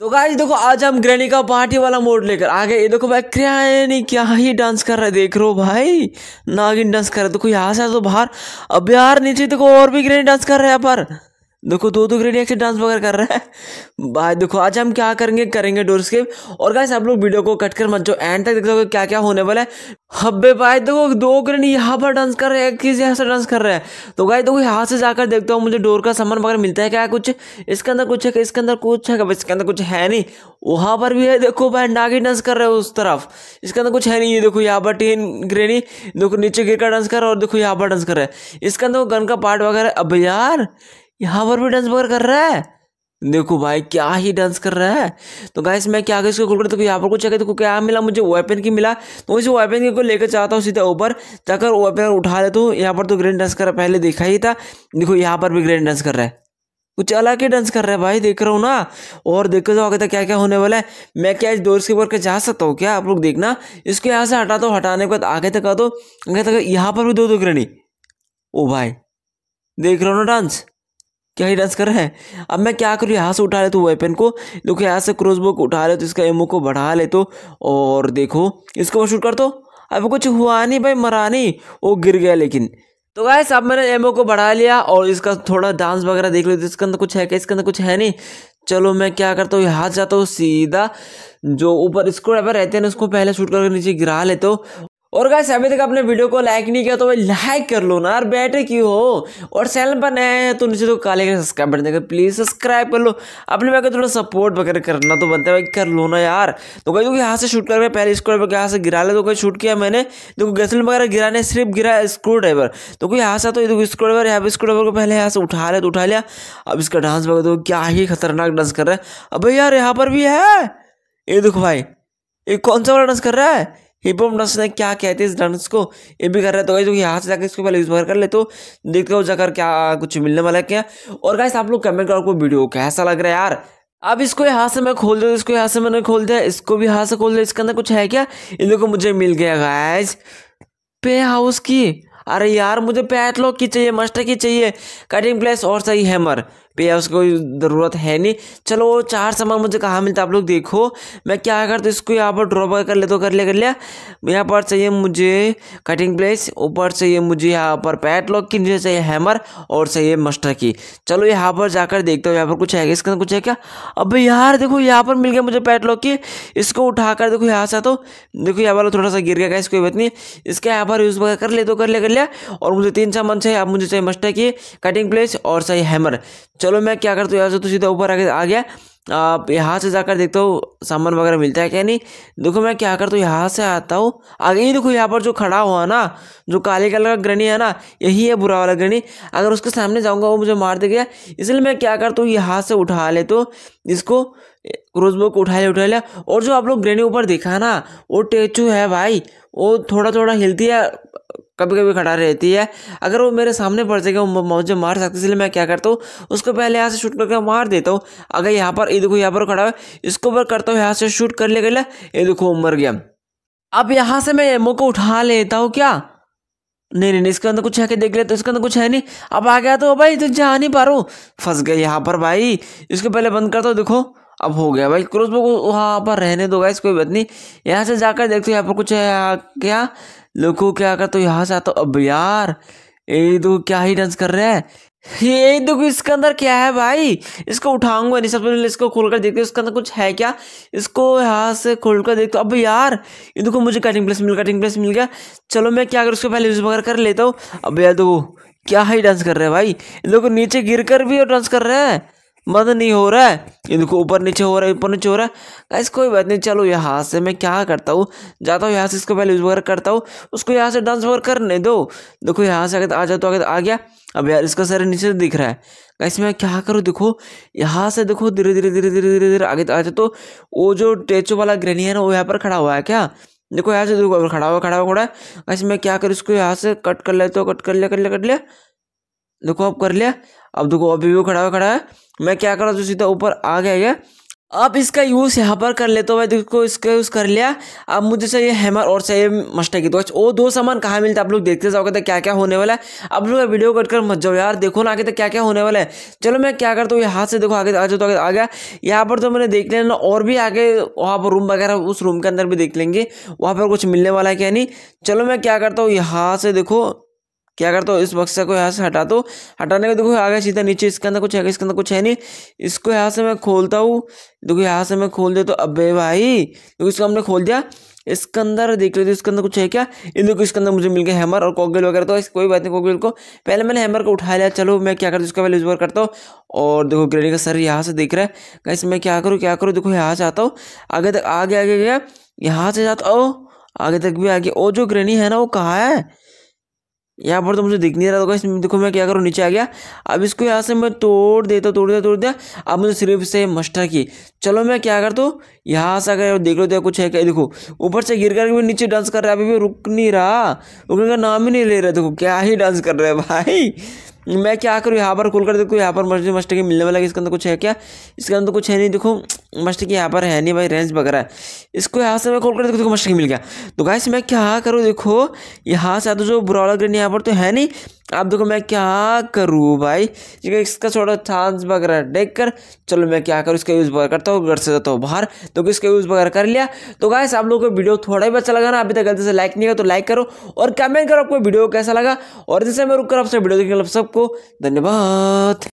तो गाइस देखो आज हम ग्रैनी का पार्टी वाला मोड लेकर आ गए ये देखो भाई नहीं क्या ही डांस कर रहा है देख रहे हो भाई नागिन डांस कर रहा है देखो यहाँ से तो बाहर अब यार नीचे देखो और भी ग्रैनी डांस कर रहा है यहाँ पर देखो दो दो ग्रेडियंट से डांस वगैरह कर रहा है भाई देखो आज हम क्या करेंगे करेंगे डोर स्केप और गाइस आप लोग वीडियो को कट कर मत जो एंड तक देख लोगे क्या क्या होने वाला है हब्बे भाई देखो दो ग्रेड यहाँ पर डांस कर रहे हैं चीज यहाँ से डांस कर रहा है तो गाय देखो यहाँ से जाकर देखता हूँ मुझे डोर का सामान वगैरह मिलता है क्या कुछ इसके अंदर कुछ है इसके अंदर कुछ है इसके अंदर कुछ है नहीं वहाँ पर भी है देखो भाई नागी डांस कर रहे हो उस तरफ इसके अंदर कुछ है नहीं ये देखो यहाँ पर टीन ग्रेनी देखो नीचे गिर कर डांस कर रहा है और देखो यहाँ पर डांस कर रहा है इसके अंदर गन का पार्ट वगैरह अब यार यहाँ पर भी डांस वगैरह कर रहा है देखो भाई क्या ही डांस कर रहा है तो गाइस मैं क्या इसको खोल कर देखो यहाँ पर कुछ देखो क्या मिला मुझे वेपन की मिला तो इस वेपन को लेकर चाहता हूँ सीधा ऊपर जाकर वेपन उठा लेता तो हूँ यहाँ पर तो ग्रैंड डांस कर रहा पहले देखा ही था देखो यहाँ पर भी ग्रैंड डांस कर रहा है कुछ अलग ही डांस कर रहा है भाई देख रहा हूँ ना और देखो जाओ तो आगे तक क्या क्या होने वाला है मैं क्या इस डोर के ऊपर के जा सकता हूँ क्या आप लोग देखना इसको यहाँ से हटा दो हटाने के बाद आगे तक आ दो आगे तक यहाँ पर भी दो दो ग्रणी ओ भाई देख रहा हूँ ना डांस क्या ही रस कर रहा है अब मैं क्या करूँ यहाँ से उठा ले तो वेपन को देखो यहाँ से क्रोसबो बुक उठा ले तो इसका एमओ को बढ़ा ले तो और देखो इसको वो शूट कर दो अब कुछ हुआ नहीं भाई मरा नहीं वो गिर गया लेकिन तो गाय अब मैंने एमओ को बढ़ा लिया और इसका थोड़ा डांस वगैरह देख लो तो इसके अंदर कुछ है क्या इसके अंदर कुछ है नहीं चलो मैं क्या करता हूँ यहाँ जाता हूँ सीधा जो ऊपर स्क्रू ड्राइवर रहते हैं ना उसको पहले शूट करके नीचे गिरा लेते हो और गाइस अभी तक आपने वीडियो को लाइक नहीं किया तो भाई लाइक कर लो ना यार बैठे क्यों हो और चैनल पर नए हैं तो नीचे तो काले का सब्सक्राइब बटन देगा प्लीज़ सब्सक्राइब कर लो अपने भाई को थोड़ा सपोर्ट वगैरह करना तो बनता है भाई कर लो ना यार तो कहीं क्योंकि यहाँ से शूट कर पहले स्क्रोड ड्राइवर यहाँ से गिरा ले तो कहीं शूट किया मैंने देखो गैसलिन वगैरह गिराने सिर्फ गिरा स्क्रू ड्राइवर तो कोई यहाँ से तो देखो स्क्रू ड्राइवर यहाँ पर स्क्रू ड्राइवर को पहले यहाँ से उठा ले तो उठा लिया अब इसका डांस वगैरह देखो क्या ही खतरनाक डांस कर रहा है अब यार यहाँ पर भी है ये देखो भाई ये कौन सा वाला डांस कर रहा है हिपोम हॉप ने क्या कहते हैं इस डांस को ये भी कर रहे तो गाइस गाइज यहाँ से जाकर इसको पहले यूज़ कर ले तो देखते हो जाकर क्या कुछ मिलने वाला है क्या और गाइस आप लोग कमेंट करो कोई वीडियो कैसा लग रहा है यार अब इसको यहाँ से मैं खोल दूँ इसको यहाँ से मैंने खोल दिया इसको भी यहाँ से खोल दिया इसके अंदर कुछ है क्या इन लोग को मुझे मिल गया गाइज पे हाउस की अरे यार मुझे पैटलॉक की चाहिए मस्टर की चाहिए कटिंग प्लेस और सही हैमर पे या उसको ज़रूरत है नहीं चलो वो चार सामान मुझे कहाँ मिलता आप लोग देखो मैं क्या कर तो इसको यहाँ पर ड्रॉ कर ले तो कर ले कर लिया यहाँ पर चाहिए मुझे कटिंग प्लेस ऊपर चाहिए मुझे यहाँ पर पैट लॉक की नीचे चाहिए हैमर और चाहिए मस्टर की चलो यहाँ पर जाकर देखता हूँ यहाँ पर कुछ है इसके अंदर कुछ है क्या अब यार देखो यहाँ पर मिल गया मुझे पैट लॉक की इसको कर देखो यहाँ से तो देखो यहाँ पर थोड़ा सा गिर गया इसको बात नहीं इसका यहाँ पर यूज़ कर ले तो कर ले कर लिया और मुझे तीन सामान चाहिए अब मुझे चाहिए मस्टर की कटिंग प्लेस और चाहिए हैमर चलो मैं क्या करता हूँ यहाँ से तो सीधा ऊपर आगे आ गया आप यहाँ से जाकर देखता हूँ सामान वगैरह मिलता है क्या नहीं देखो मैं क्या करता हूँ यहाँ से आता हूँ आगे ही देखो यहाँ पर जो खड़ा हुआ ना जो काले कलर का ग्रणी है ना यही है बुरा वाला ग्रणी अगर उसके सामने जाऊँगा वो मुझे मार देगा इसलिए मैं क्या करता हूँ यहाँ से उठा ले तो इसको क्रोजबो को उठा ले उठा लिया और जो आप लोग ग्रेनी ऊपर देखा ना वो टेचू है भाई वो थोड़ा थोड़ा हिलती है कभी कभी खड़ा रहती है अगर वो मेरे सामने पड़ जाएगा वो मुझे मार सकते इसलिए मैं क्या करता हूँ उसको पहले यहाँ से शूट करके मार देता हूँ अगर यहाँ पर ये देखो यहाँ पर खड़ा है इसको ऊपर करता हूँ यहाँ से शूट कर ले गए ये देखो मर गया अब यहाँ से मैं एमओ को उठा लेता हूँ क्या नहीं नहीं नहीं इसके अंदर कुछ है कि देख ले तो इसके अंदर कुछ है नहीं अब आ गया तो भाई तुझे तो जा नहीं पा रहा हूँ फंस गए यहाँ पर भाई इसको पहले बंद करता हूँ देखो अब हो गया भाई क्रोस बुक वहाँ पर रहने दो गाइस कोई बात नहीं यहाँ से जाकर देखते हो यहाँ पर कुछ है क्या लोगों क्या कर तो यहाँ से आता हूँ अब यार ये देखो क्या ही डांस कर रहे हैं ये देखो इसके अंदर क्या है भाई इसको उठाऊंगा नहीं सबसे पहले इसको खोलकर देखते इसके अंदर कुछ है क्या इसको यहाँ से खोलकर देखते अब यार ये देखो मुझे कटिंग प्लेस मिल कटिंग प्लेस मिल गया चलो मैं क्या कर उसको पहले यूज वगैरह कर लेता हूँ अब यार देखो क्या ही डांस कर रहे हैं भाई देखो नीचे गिर कर भी और डांस कर रहे हैं मदद नहीं हो रहा है इनको ऊपर नीचे हो रहा है ऊपर नीचे हो रहा है ऐसे कोई बात नहीं चलो यहाँ से मैं क्या करता हूँ जाता हूँ यहाँ से इसको पहले यूज़ वगैरह करता हूँ उसको यहाँ से डांस वगैरह करने दो देखो यहाँ से अगर आ जाता तो अगर आ गया अब यार इसका सर नीचे से दिख रहा है कैसे मैं क्या करूँ देखो यहाँ से देखो धीरे धीरे धीरे धीरे धीरे धीरे आगे आ जाता तो वो जो टेचो वाला ग्रेनी है ना वो यहाँ पर खड़ा हुआ है क्या देखो यहाँ से देखो खड़ा हुआ खड़ा हुआ खड़ा है ऐसे मैं क्या करूँ इसको यहाँ से कट कर लेता तो, हूँ कट कर लिया कर लिया कर लिया देखो अब कर लिया अब देखो अभी भी खड़ा हुआ खड़ा है मैं क्या कर रहा हूँ सीधा ऊपर आ गया ये अब इसका यूज़ यहाँ पर कर ले तो मैं देखो इसका यूज़ कर लिया अब मुझे चाहिए हैमर और चाहिए मस्टा की टॉर्च वो दो सामान कहाँ मिलता है आप लोग देखते जाओगे तो क्या क्या होने वाला है अब लोग वीडियो कट कर मत जाओ यार देखो ना आगे तक तो क्या क्या होने वाला है चलो मैं क्या करता हूँ यहाँ से देखो आगे आ जाओ तो आगे आ गया यहाँ पर तो मैंने देख लिया ना और भी आगे वहाँ पर रूम वगैरह उस रूम के अंदर भी देख लेंगे वहाँ पर कुछ मिलने वाला है क्या नहीं चलो मैं क्या करता हूँ यहाँ से देखो क्या करता हूँ इस बक्सा को यहाँ से हटा दो हटाने का देखो आ गया सीधा नीचे इसके अंदर कुछ है इसके अंदर कुछ है नहीं इसको यहाँ से मैं खोलता हूँ देखो यहाँ से मैं खोल दे तो अबे भाई देखो इसको हमने खोल दिया इसके अंदर देख लेते इसके अंदर कुछ है क्या इन देखो इसके अंदर मुझे मिल गया हैमर और कॉकगिल वगैरह तो कोई बात नहीं कॉकगिल को पहले मैंने हैमर को उठा लिया चलो मैं क्या करता हूँ इसका पहले यूज़ करता हूँ और देखो ग्रेडी का सर यहाँ से दिख रहा है कैसे मैं क्या करूँ क्या करूँ देखो यहाँ से आता हूँ आगे तक आगे आगे गया यहाँ से जाता ओ आगे तक भी आगे ओ जो ग्रेनी है ना वो कहाँ है यहाँ पर तो मुझे दिख नहीं रहा था तो इसमें देखो मैं क्या करूँ नीचे आ गया अब इसको यहाँ से मैं तोड़ देता तोड़ दिया तोड़ दिया अब मुझे सिर्फ से मस्टर की चलो मैं क्या करता हूँ यहाँ से अगर देख लो देखो कुछ है क्या देखो ऊपर से गिर कर भी नीचे डांस कर रहा है अभी भी रुक नहीं रहा रुकने का नाम ही नहीं ले रहा देखो क्या ही डांस कर रहे हैं भाई मैं क्या करूँ यहाँ पर खोल कर देखो यहाँ पर मस्ट की मिलने वाला है इसके अंदर कुछ है क्या इसके अंदर कुछ है नहीं देखो मस्ट की यहाँ पर है नहीं भाई रेंज वगैरह है इसको यहाँ से मैं खोल कर देखो देखो मस्टकी मिल गया तो गाय मैं क्या करूँ देखो यहाँ से आता जो बुरा ग्रेन यहाँ पर तो है नहीं आप देखो मैं क्या करूँ भाई क्योंकि इसका छोटा चांस वगैरह देख कर चलो मैं क्या करूँ इसका यूज़ वगैरह करता हूँ घर से जाता हूँ बाहर तो इसका यूज़ वगैरह कर लिया तो गाइस आप लोगों को वीडियो थोड़ा भी अच्छा लगा ना अभी तक गलती से लाइक नहीं किया तो लाइक करो और कमेंट करो आपको वीडियो कैसा लगा और जैसे मैं रुक कर आपसे वीडियो देखने लगा सबको धन्यवाद